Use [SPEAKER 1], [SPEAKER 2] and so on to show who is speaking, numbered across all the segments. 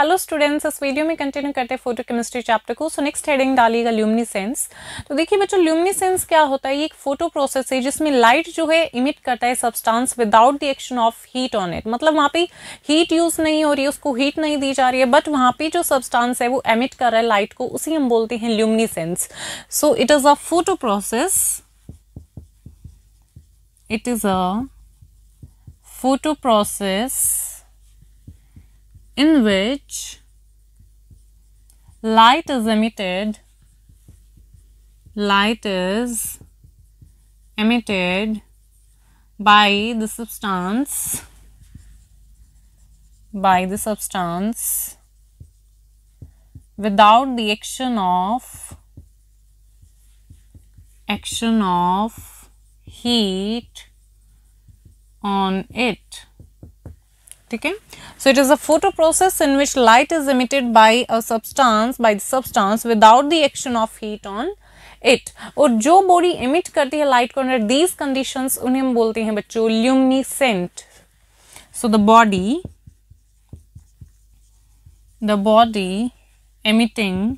[SPEAKER 1] Hello students इस video में continue करते हैं फोटो केमिस्ट्री चैप्टर को सो नेक्स्ट हेडिंग डालिएगा ल्यूमिनिसेंस तो देखिए बच्चों ल्यूमिनिसेंस क्या होता है ये एक फोटो प्रोसेस है जिसमें लाइट जो है इमिट करता है substance without the action of heat on it मतलब वहाँ पे हीट यूज नहीं हो रही है उसको हीट नहीं दी जा रही है बट वहाँ पे जो सब्सटांस है वो एमिट कर रहा है लाइट को उसी हम बोलते हैं luminescence so it is a photo process it is a photo process in which light is emitted light is emitted by the substance by the substance without the action of action of heat on it ठीक है so it is a photo process in which light is emitted by a substance by the substance without the action of heat on it और जो body emit करती है light को under these condition उन्हें हम बोलते हैं बच्चों luminescent so the body the body emitting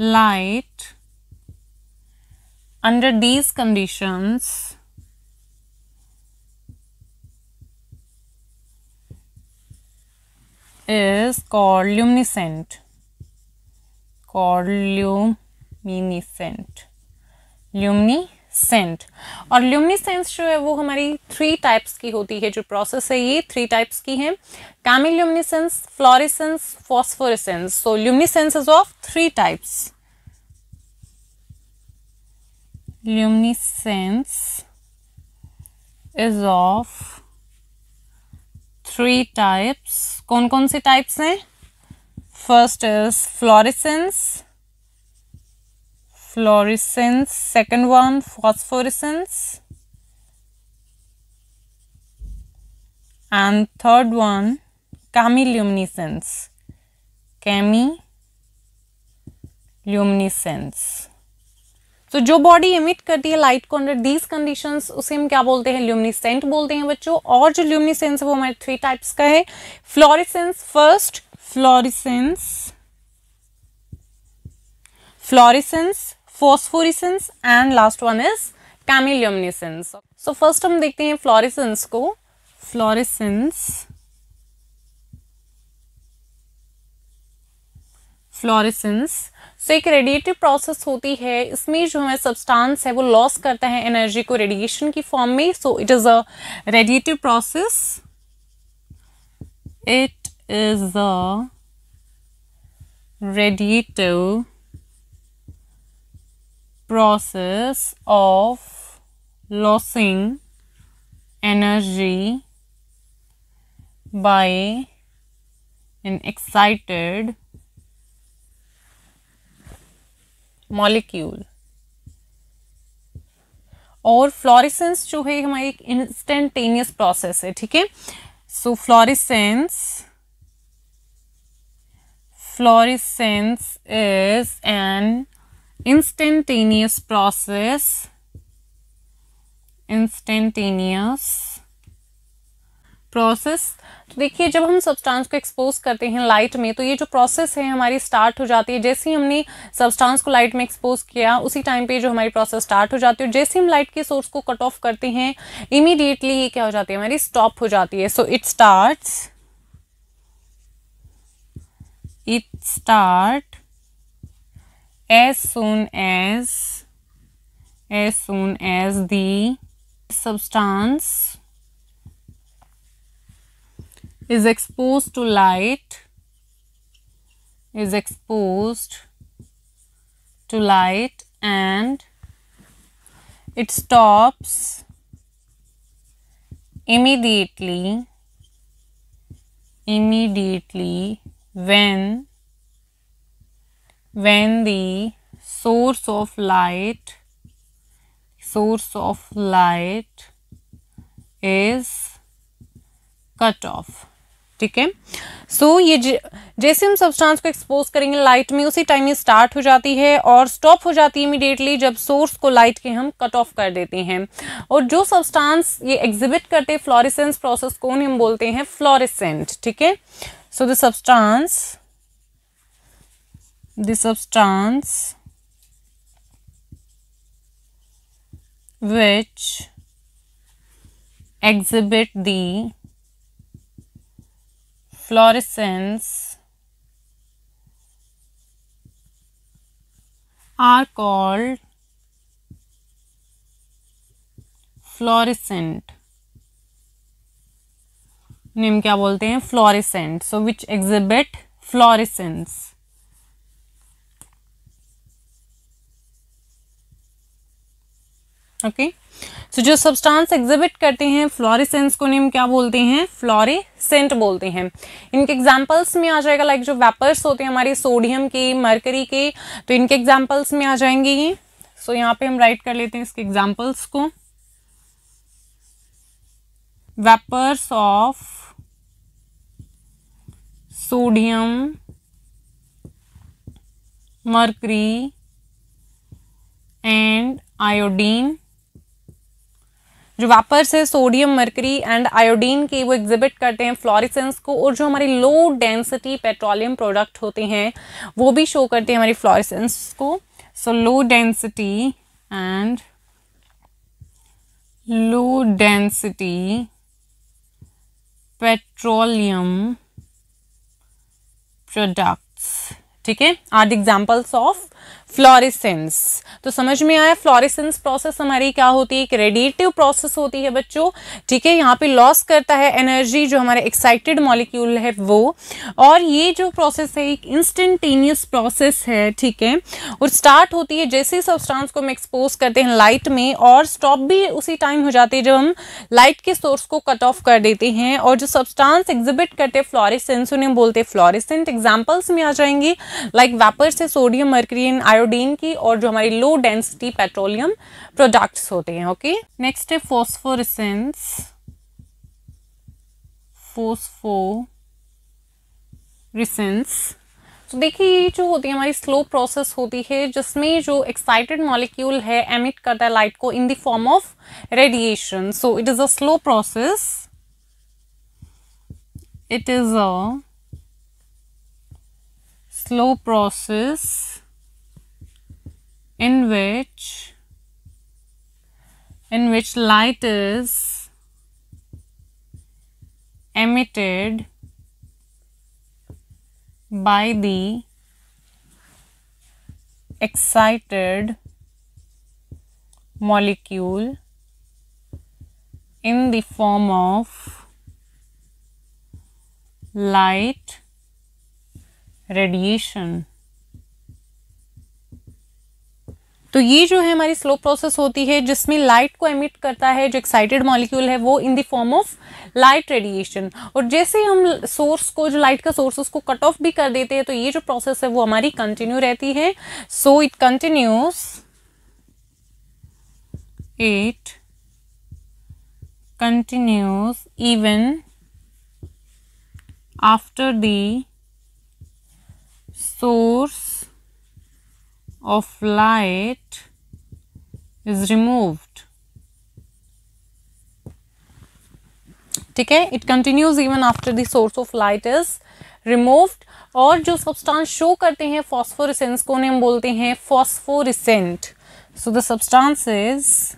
[SPEAKER 1] light under these conditions is corluminescent corluminescent luminescent और ल्यूमिनीसेंस जो है वो हमारी थ्री टाइप्स की होती है जो प्रोसेस है ये थ्री टाइप्स की है chemiluminescence fluorescence phosphorescence so luminescence is of three types luminescence is of three types कौन कौन से टाइप्स हैं first is fluorescence fluorescence second one phosphorescence and third one chemiluminescence chemiluminescence तो जो body emit करती है light को under these condition उसे हम क्या बोलते हैं ल्यूमिनिसेंट बोलते हैं बच्चों और जो ल्यूमिनिसेंस है वो हमारे थ्री टाइप्स का है fluorescence first fluorescence fluorescence phosphorescence and last one is chemiluminescence so first हम देखते हैं फ्लोरिसेंस को फ्लोरिसेंस फ्लोरिसेंस सो so, एक रेडिएटिव प्रोसेस होती है इसमें जो है सब्सटेंस है वो लॉस करता है एनर्जी को रेडिएशन की फॉर्म में so it is a radiative process it is a radiative process of losing energy by an excited molecule और फ्लोरिसेंस जो है हमारी एक इंस्टेंटेनियस प्रोसेस है ठीक है so fluorescence fluorescence is an instantaneous process instantaneous process तो देखिए जब हम सब्सटेंस को एक्सपोज करते हैं लाइट में तो ये जो प्रोसेस है हमारी स्टार्ट हो जाती है जैसे ही हमने सब्सटेंस को लाइट में एक्सपोज किया उसी टाइम पे जो हमारी प्रोसेस स्टार्ट हो जाती है जैसे हम लाइट के सोर्स को कट ऑफ करते हैं इमीडिएटली ये क्या हो जाती है हमारी स्टॉप हो जाती है so it start it start as soon as as soon as the substance is exposed to light is exposed to light and it stops immediately immediately when when the source of light source of light is cut off ठीक है सो ये हम substance को expose करेंगे light में उसी time ये start हो जाती है और स्टॉप हो जाती है इमिडिएटली जब सोर्स को लाइट के हम कट ऑफ कर देते हैं और जो सब्सटेंस ये एग्जिबिट करते हैं फ्लोरिसेंस प्रोसेस को हम बोलते हैं फ्लोरिसेंट ठीक है so the substance the substance which exhibit the fluorescence are called fluorescent name क्या बोलते हैं fluorescent so which exhibit fluorescence okay so so, जो सब्सटेंस एग्जिबिट करते हैं फ्लोरिसेंस को नेम क्या बोलते हैं फ्लोरिसेंट बोलते हैं इनके एग्जाम्पल्स में आ जाएगा लाइक जो वेपर्स होते हैं हमारे सोडियम के मरकरी के तो इनके एग्जाम्पल्स में आ जाएंगे ये सो so, यहाँ पे हम राइट कर लेते हैं इसके एग्जाम्पल्स को vapours of sodium mercury and iodine जो वापर्स है सोडियम मरकरी एंड आयोडीन के वो एग्जिबिट करते हैं फ्लोरिसेंस को और जो हमारे लो डेंसिटी पेट्रोलियम प्रोडक्ट होते हैं वो भी शो करते हैं हमारी फ्लोरिसेंस को so low density and low density petroleum products ठीक है आर एग्जाम्पल्स ऑफ फ्लोरिसेंस तो समझ में आया फ्लोरिसेंस प्रोसेस हमारी क्या होती है एक रेडिएटिव प्रोसेस होती है बच्चों ठीक है यहाँ पे लॉस करता है एनर्जी जो हमारे एक्साइटेड मॉलिक्यूल है वो और ये जो प्रोसेस है एक इंस्टेंटेनियस प्रोसेस है ठीक है और स्टार्ट होती है जैसे सबस्टांस को हम एक्सपोज करते हैं लाइट में और स्टॉप भी उसी टाइम हो जाती है जब हम लाइट के सोर्स को कट ऑफ कर देते हैं और जो सब्सटांस एग्जिबिट करते हैं फ्लोरिसेंस उन्हें बोलते हैं फ्लोरिसेंट एग्जाम्पल्स में आ जाएंगे लाइक वेपर से सोडियम मर्क्रियन आयो आयोडीन की और जो हमारी लो डेंसिटी पेट्रोलियम प्रोडक्ट्स होते हैं ओके नेक्स्ट है फोस्फोरिसेंस फोस्फोरिसेंस तो देखिए ये जो होती है हमारी स्लो प्रोसेस होती है जिसमें जो एक्साइटेड मॉलिक्यूल है एमिट करता है लाइट को in the form of radiation so it is a slow process it is a slow process in which in which light is emitted by the excited molecule in the form of light radiation. तो ये जो है हमारी slow process होती है जिसमें light को emit करता है जो एक्साइटेड मॉलिक्यूल है वो in the form of light radiation और जैसे हम सोर्स को जो लाइट का सोर्स उसको कट ऑफ भी कर देते हैं तो ये जो प्रोसेस है वो हमारी कंटिन्यू रहती है so it continues it continues even after source of light is removed ठीक है it continues even after the source of light is removed और जो सब्सटेंस शो करते हैं फॉस्फोरिसेंस को हम बोलते हैं phosphorescent so the substance is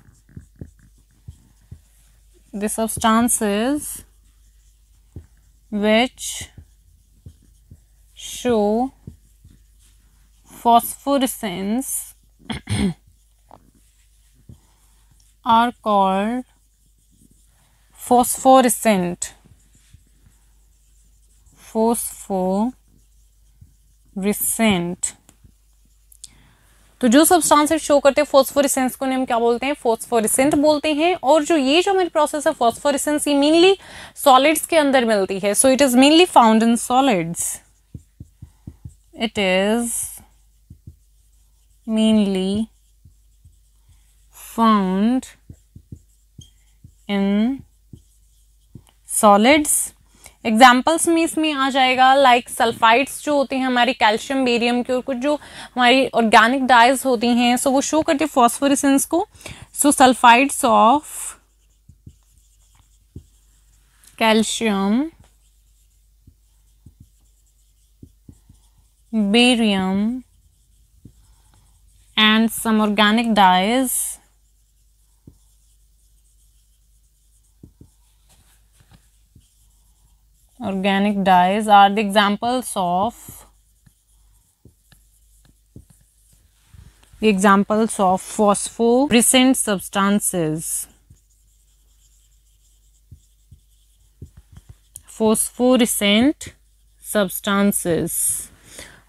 [SPEAKER 1] the substance is which show phosphorescence are called phosphorescent phosphorescent तो जो सब्सटेंसेस शो करते हैं फोस्फोरिसेंस को हम क्या बोलते हैं फोस्फोरिसेंट बोलते हैं और जो ये जो हमारी प्रोसेस है फोस्फोरिसेंस ये मेनली सॉलिड्स के अंदर मिलती है so it is mainly found in solids it is mainly found in solids examples में इसमें आ जाएगा लाइक like सल्फाइड्स जो होते हैं हमारे कैल्शियम बेरियम के और कुछ जो हमारी ऑर्गेनिक डाइज होती हैं सो so वो शो करते हैं फॉस्फोरिस को so sulphides of calcium barium and some organic dyes organic dyes are the examples of the examples of phosphorescent substances phosphorescent substances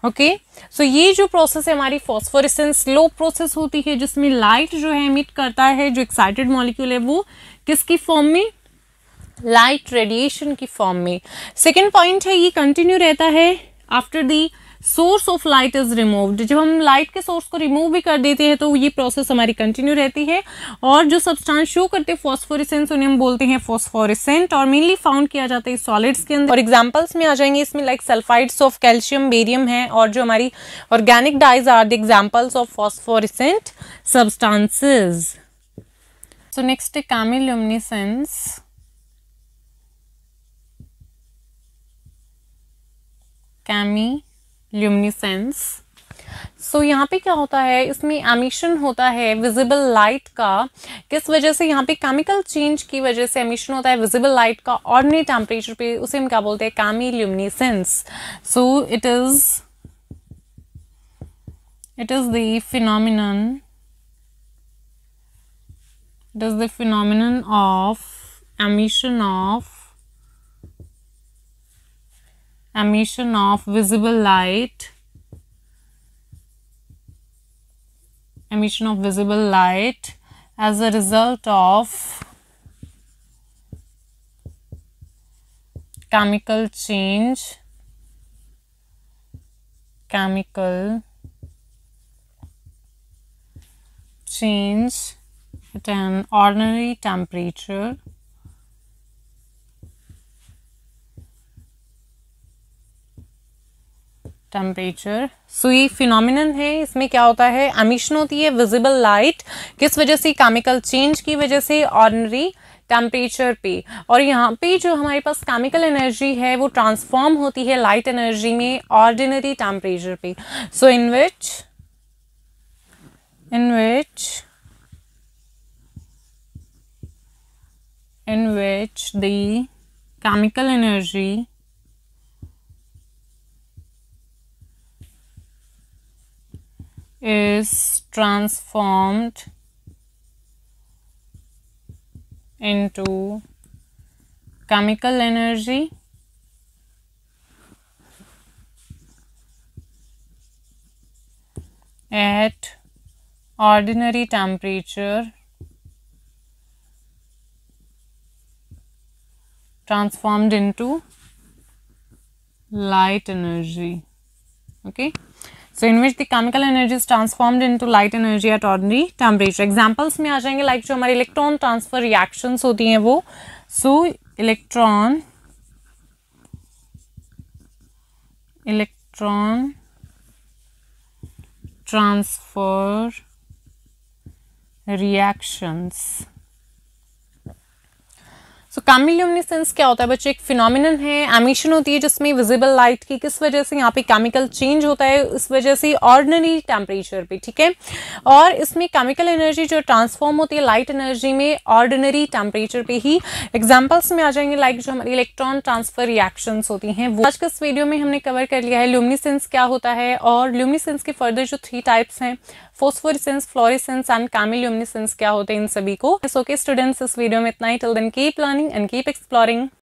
[SPEAKER 1] okay okay? So so, ये जो process है हमारी फॉस्फोरिसेंस लो प्रोसेस होती है जिसमें लाइट जो है एमिट करता है जो एक्साइटेड मॉलिक्यूल है वो किसकी फॉर्म में लाइट रेडिएशन की फॉर्म में सेकेंड पॉइंट है ये कंटिन्यू रहता है after the source of light is removed जब हम लाइट के सोर्स को रिमूव भी कर देते हैं तो ये प्रोसेस हमारी कंटिन्यू रहती है और जो सब्सटेंस शो करते हैं फॉस्फोरिसेंट उन्हें हम बोलते हैं फॉस्फोरिसेंट और मेनली फाउंड किया जाता है सॉलिड्स के अंदर और एग्जाम्पल्स में आ जाएंगे इसमें like sulphides of calcium barium है और जो हमारी organic dyes are the examples of phosphorescent substances so next है कैमी ल्यूमिनिसेंस सो so, यहाँ पे क्या होता है इसमें एमिशन होता है विजिबल लाइट का किस वजह से यहाँ पे केमिकल चेंज की वजह से एमिशन होता है विजिबल लाइट का ऑर्डनरी टेम्परेचर पे उसे हम क्या बोलते हैं chemiluminescence so it is it is the phenomenon it is the phenomenon of emission of emission of visible light emission of visible light as a result of chemical change chemical change at an ordinary temperature temperature so ये phenomenon है इसमें क्या होता है emission होती है visible light किस वजह से केमिकल चेंज की वजह से ऑर्डनरी टेम्परेचर पे और यहाँ पे जो हमारे पास केमिकल एनर्जी है वो ट्रांसफॉर्म होती है लाइट एनर्जी में ऑर्डिनरी टेम्परेचर पे so in which in which in which the energy is transformed into chemical energy at ordinary temperature transformed into light energy okay so in which the chemical energy is transformed into light energy at ordinary temperature examples में आ जाएंगे like जो हमारे electron transfer reactions होती हैं वो so electron electron transfer reactions so तो chemiluminescence क्या होता है बच्चे एक फिनोमिनन है एमिशन होती है जिसमें विजिबल लाइट की किस वजह से यहाँ पे केमिकल चेंज होता है इस वजह से ऑर्डनरी टेम्परेचर पे ठीक है और इसमें केमिकल एनर्जी जो ट्रांसफॉर्म होती है लाइट एनर्जी में ऑर्डनरी टेम्परेचर पे ही एग्जाम्पल्स में आ जाएंगे लाइक जो हमारी इलेक्ट्रॉन ट्रांसफर रिएक्शन होती हैं वो आज के इस वीडियो में हमने कवर कर लिया है ल्यूमिनिसेंस क्या होता है और ल्यूमिनिसेंस के फर्दर जो थ्री टाइप्स हैं फोस्फोरिसेंस फ्लोरिसेंस एंड कैमिल्यूमिनेसेंस क्या होते हैं इन सभी को सो के स्टूडेंट्स इस वीडियो में इतना ही till then keep learning and keep exploring